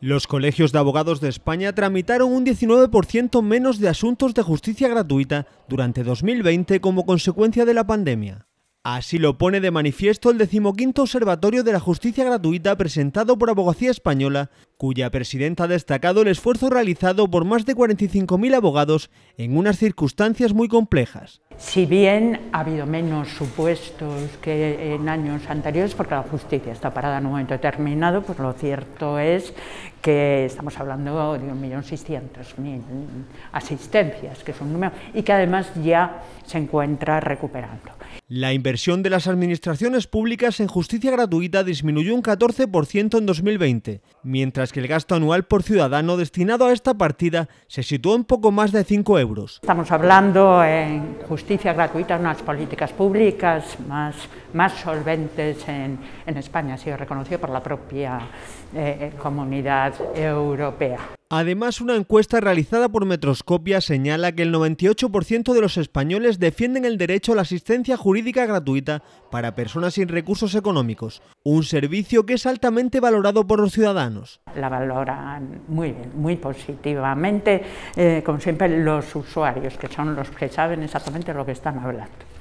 Los colegios de abogados de España tramitaron un 19% menos de asuntos de justicia gratuita durante 2020 como consecuencia de la pandemia. Así lo pone de manifiesto el decimoquinto Observatorio de la Justicia Gratuita presentado por Abogacía Española cuya presidenta ha destacado el esfuerzo realizado por más de 45.000 abogados en unas circunstancias muy complejas. Si bien ha habido menos supuestos que en años anteriores, porque la justicia está parada en un momento determinado, pues lo cierto es que estamos hablando de 1.600.000 asistencias, que es un número, y que además ya se encuentra recuperando. La inversión de las administraciones públicas en justicia gratuita disminuyó un 14% en 2020, mientras que el gasto anual por ciudadano destinado a esta partida se situó en poco más de 5 euros. Estamos hablando en justicia gratuita, unas políticas públicas más, solventes en, España, ha sido reconocido por la propia eh, eh, comunidad europea. Además, una encuesta realizada por Metroscopia señala que el 98% de los españoles defienden el derecho a la asistencia jurídica gratuita para personas sin recursos económicos, un servicio que es altamente valorado por los ciudadanos. La valoran muy bien, muy positivamente, eh, como siempre los usuarios, que son los que saben exactamente lo que están hablando.